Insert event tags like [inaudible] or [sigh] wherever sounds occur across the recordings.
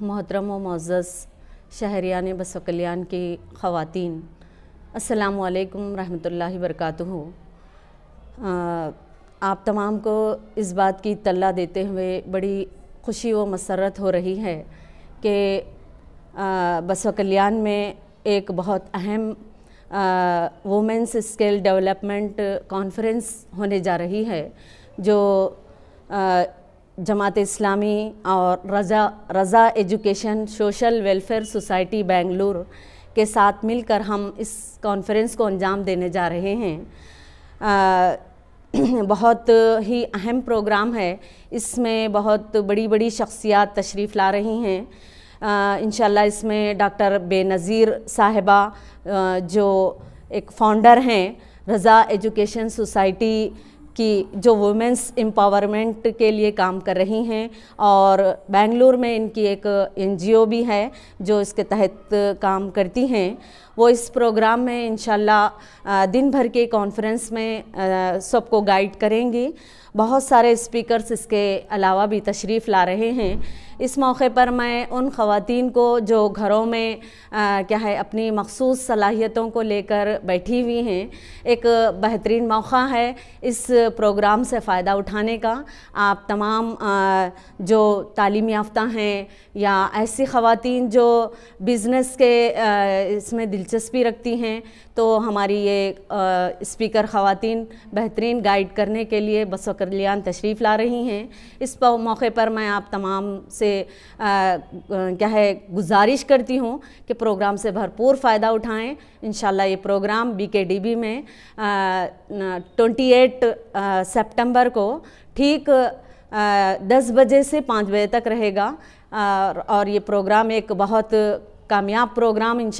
मोहतरम मोज़ शहरियान कल्याण की ख़वान असलकम रहमतुल्लाहि वरकatuहू आप तमाम को इस बात की तल्ला देते हुए बड़ी खुशी व मसरत हो रही है कि बसव कल्याण में एक बहुत अहम वुमेंस स्किल डेवलपमेंट कॉन्फ्रेंस होने जा रही है जो आ, जमात इस्लामी और Raza Raza education social welfare society Bengaluru के साथ मिलकर हम इस कॉन्फ्रेंस को अंजाम देने जा रहे हैं आ, [clears throat] बहुत ही अहम प्रोग्राम है इसमें बहुत बड़ी बड़ी शख्सियात तशरीफ़ ला रही हैं इन इसमें डॉक्टर बेनज़ीर साहबा जो एक फाउंडर हैं रज़ा एजुकेशन सोसाइटी कि जो वुमेंस एम्पावरमेंट के लिए काम कर रही हैं और बेंगलोर में इनकी एक एनजीओ भी है जो इसके तहत काम करती हैं वो इस प्रोग्राम में इन दिन भर के कॉन्फ्रेंस में सबको गाइड करेंगी बहुत सारे स्पीकर्स इसके अलावा भी तशरीफ़ ला रहे हैं इस मौके पर मैं उन खातन को जो घरों में आ, क्या है अपनी मखसूस सलाहियतों को लेकर बैठी हुई हैं एक बेहतरीन मौका है इस प्रोग्राम से फ़ायदा उठाने का आप तमाम आ, जो तालीम याफ्ता हैं या ऐसी खातन जो बिज़नेस के आ, इसमें दिलचस्पी रखती हैं तो हमारी ये स्पीकर ख़वान बेहतरीन गाइड करने के लिए बसोकल्याण तशरीफ़ ला रही हैं इस मौके पर मैं आप तमाम से से आ, क्या है गुजारिश करती हूँ कि प्रोग्राम से भरपूर फ़ायदा उठाएं इन ये प्रोग्राम बीकेडीबी में ट्वेंटी एट सेप्टेम्बर को ठीक दस बजे से पाँच बजे तक रहेगा और ये प्रोग्राम एक बहुत कामयाब प्रोग्राम इन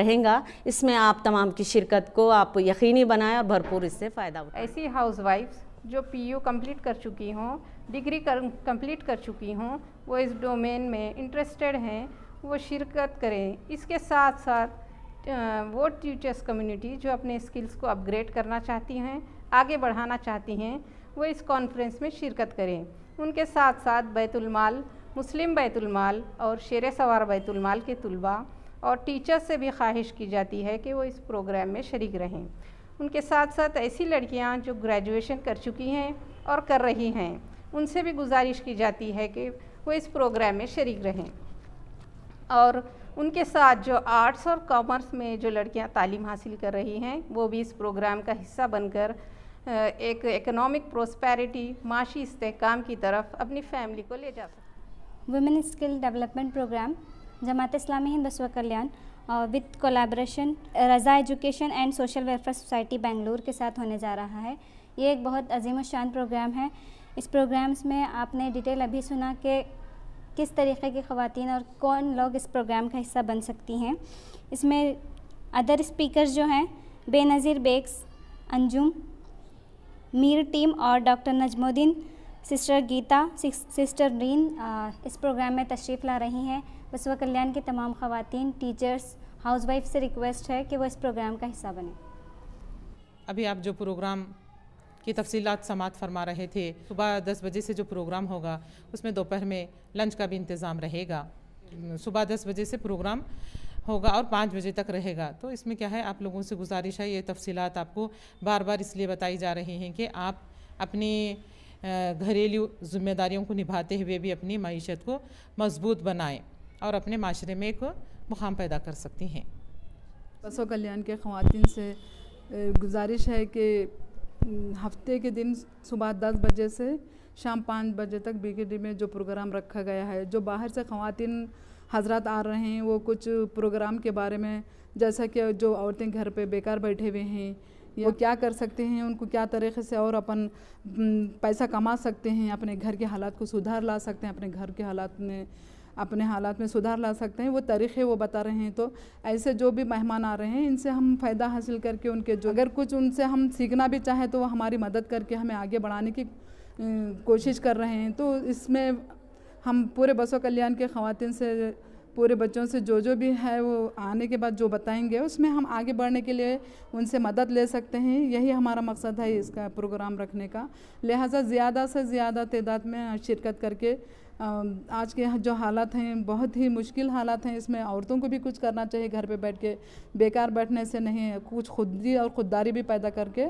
रहेगा इसमें आप तमाम की शिरकत को आप यकीनी बनाएं और भरपूर इससे फ़ायदा उठाएं ऐसी हाउस वाइफ्स जो पीयू कंप्लीट कर चुकी हों डिग्री कंप्लीट कर चुकी हों वो इस डोमेन में इंटरेस्टेड हैं वो शिरकत करें इसके साथ साथ वो टीचर्स कम्युनिटी जो अपने स्किल्स को अपग्रेड करना चाहती हैं आगे बढ़ाना चाहती हैं वो इस कॉन्फ्रेंस में शिरकत करें उनके साथ साथ बैतुलमाल मुस्लिम बैतुलमाल और शेर सवार बैतुलमाल के तलबा और टीचर्स से भी ख्वाहिश की जाती है कि वो इस प्रोग्राम में शरीक रहें उनके साथ साथ ऐसी लड़कियां जो ग्रेजुएशन कर चुकी हैं और कर रही हैं उनसे भी गुजारिश की जाती है कि वो इस प्रोग्राम में शरीक रहें और उनके साथ जो आर्ट्स और कॉमर्स में जो लड़कियां तालीम हासिल कर रही हैं वो भी इस प्रोग्राम का हिस्सा बनकर एक इकोनॉमिक प्रोस्पेरिटी माशी इस्तेकाम की तरफ अपनी फैमिली को ले जा सकते women skill development programme Jamaat Islami Hind Kalyan with collaboration Raza education and social welfare society Bengaluru के साथ होने जा रहा है ये एक बहुत अजीम शान प्रोग्राम है इस प्रोग्राम्स में आपने डिटेल अभी सुना कि किस तरीके की खातन और कौन लोग इस प्रोग्राम का हिस्सा बन सकती हैं इसमें अदर स्पीकर जो हैं बेनज़ीर बेग्स अंजुम मीर टीम और doctor Najmuddin sister Geeta sister Reen uh, इस प्रोग्राम में तशरीफ़ ला रही हैं बसवा कल्याण की तमाम खातन टीचर्स हाउसवाइफ से रिक्वेस्ट है कि वह इस प्रोग्राम का हिस्सा बने अभी आप जो प्रोग्राम की तफसीलात समात फरमा रहे थे सुबह दस बजे से जो प्रोग्राम होगा उसमें दोपहर में लंच का भी इंतज़ाम रहेगा सुबह दस बजे से प्रोग्राम होगा और पाँच बजे तक रहेगा तो इसमें क्या है आप लोगों से गुजारिश है ये तफसीलात आपको बार बार इसलिए बताई जा रही हैं कि आप अपनी घरेलू जिम्मेदारियों को निभाते हुए भी अपनी मीशत को मजबूत बनाएं और अपने माशरे में एक मुकाम पैदा कर सकती हैं बसों कल्याण के ख़वान से गुजारिश है कि हफ्ते के दिन सुबह दस बजे से शाम पाँच बजे तक बीकेडी में जो प्रोग्राम रखा गया है जो बाहर से खातन हजरत आ रहे हैं वो कुछ प्रोग्राम के बारे में जैसा कि जो औरतें घर पे बेकार बैठे हुए हैं वो क्या कर सकते हैं उनको क्या तरीके से और अपन पैसा कमा सकते हैं अपने घर के हालात को सुधार ला सकते हैं अपने घर के हालात में अपने हालात में सुधार ला सकते हैं वो तरीक़े वो बता रहे हैं तो ऐसे जो भी मेहमान आ रहे हैं इनसे हम फ़ायदा हासिल करके उनके जो अगर कुछ उनसे हम सीखना भी चाहें तो वो हमारी मदद करके हमें आगे बढ़ाने की कोशिश कर रहे हैं तो इसमें हम पूरे बसों कल्याण के खातन से पूरे बच्चों से जो जो भी है वो आने के बाद जो बताएंगे उसमें हम आगे बढ़ने के लिए उनसे मदद ले सकते हैं यही हमारा मकसद है इसका प्रोग्राम रखने का लिहाजा ज़्यादा से ज़्यादा तादाद में शिरकत करके आज के जो हालात हैं बहुत ही मुश्किल हालात हैं इसमें औरतों को भी कुछ करना चाहिए घर पे बैठ के बेकार बैठने से नहीं कुछ खुदी और खुददारी भी पैदा करके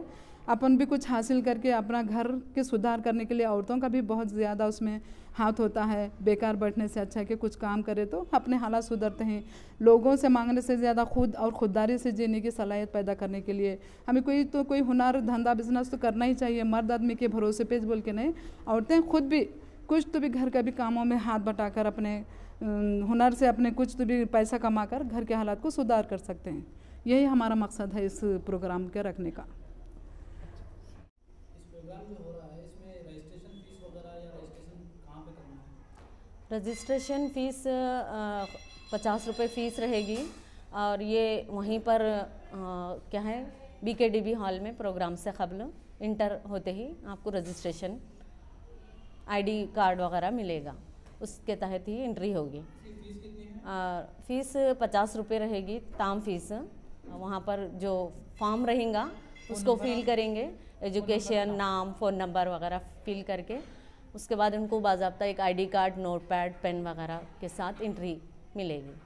अपन भी कुछ हासिल करके अपना घर के सुधार करने के लिए औरतों का भी बहुत ज़्यादा उसमें हाथ होता है बेकार बैठने से अच्छा है कि कुछ काम करे तो अपने हालात सुधरते हैं लोगों से मांगने से ज़्यादा खुद और खुददारी से जीने की सलाहियत पैदा करने के लिए हमें कोई तो कोई हुनर धंधा बिजनेस तो करना ही चाहिए मर्द आदमी के भरोसे पेज बोल के नहीं औरतें खुद भी कुछ तो भी घर का भी कामों में हाथ बटाकर अपने हुनर से अपने कुछ तो भी पैसा कमाकर घर के हालात को सुधार कर सकते हैं यही हमारा मकसद है इस प्रोग्राम के रखने का रजिस्ट्रेशन फ़ीस पचास रुपये फ़ीस रहेगी और ये वहीं पर आ, क्या है B K D B hall में प्रोग्राम से कबल इंटर होते ही आपको रजिस्ट्रेशन आईडी कार्ड वगैरह मिलेगा उसके तहत ही इंट्री होगी फ़ीस पचास रुपये रहेगी ताम फीस वहाँ पर जो फॉर्म रहेगा उसको फिल करेंगे एजुकेशन नाम फ़ोन नंबर वगैरह फिल करके उसके बाद उनको बाबा एक ID card notepad pen वगैरह के साथ इंट्री मिलेगी